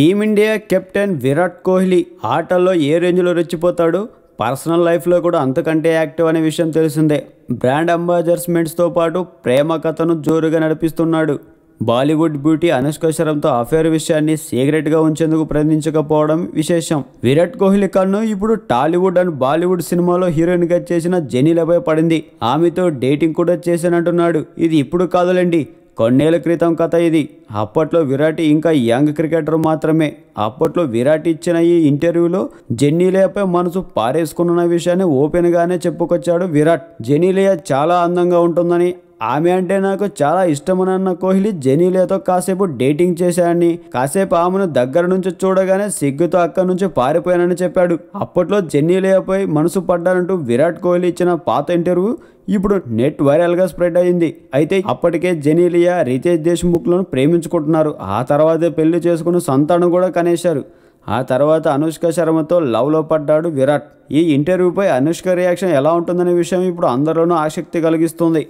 team India captain Virat Kohli ఆటల్లో ఏ రేంజ్లో రెచ్చిపోతాడు personal లైఫ్లో కూడా అంతకంటే యాక్టివ్ అనే విషయం తెలిసిందే బ్రాండ్ అంబాజర్స్మెంట్స్తో పాటు ప్రేమ కథను జోరుగా నడిపిస్తున్నాడు బాలీవుడ్ బ్యూటీ అనుష్క శరంతో అఫేర్ విషయాన్ని సీక్రెట్గా ఉంచేందుకు ప్రయత్నించకపోవడం విశేషం విరాట్ కోహ్లీ కన్ను ఇప్పుడు టాలీవుడ్ అండ్ బాలీవుడ్ సినిమాలో హీరోయిన్గా చేసిన జెనీలపై పడింది ఆమెతో డేటింగ్ కూడా చేశానంటున్నాడు ఇది ఇప్పుడు కాదులేండి కొన్నేళ్ల క్రితం కథ ఇది అప్పట్లో విరాట్ ఇంకా యంగ్ క్రికెటర్ మాత్రమే అప్పట్లో విరాట్ ఇచ్చిన ఈ ఇంటర్వ్యూలో జెన్నీలియాపై మనసు పారేసుకున్న విషయాన్ని ఓపెన్గానే చెప్పుకొచ్చాడు విరాట్ జెనీలియా చాలా అందంగా ఉంటుందని ఆమె అంటే నాకు చాలా ఇష్టమని అన్న కోహ్లీ జెనీలేతో కాసేపు డేటింగ్ చేశాడని కాసేపు ఆమెను దగ్గర నుంచి చూడగానే సిగ్గుతో అక్కడి నుంచి పారిపోయానని చెప్పాడు అప్పట్లో జెనీలేపై మనసు పడ్డానంటూ విరాట్ కోహ్లీ ఇచ్చిన పాత ఇంటర్వ్యూ ఇప్పుడు నెట్ వైరల్గా స్ప్రెడ్ అయింది అయితే అప్పటికే జెనీలియా రితేష్ లను ప్రేమించుకుంటున్నారు ఆ తర్వాతే పెళ్లి చేసుకుని సంతానం కూడా కనేశారు ఆ తర్వాత అనుష్క శర్మతో లవ్ లో పడ్డాడు విరాట్ ఈ ఇంటర్వ్యూపై అనుష్క రియాక్షన్ ఎలా ఉంటుందనే విషయం ఇప్పుడు అందరిలోనూ ఆసక్తి కలిగిస్తుంది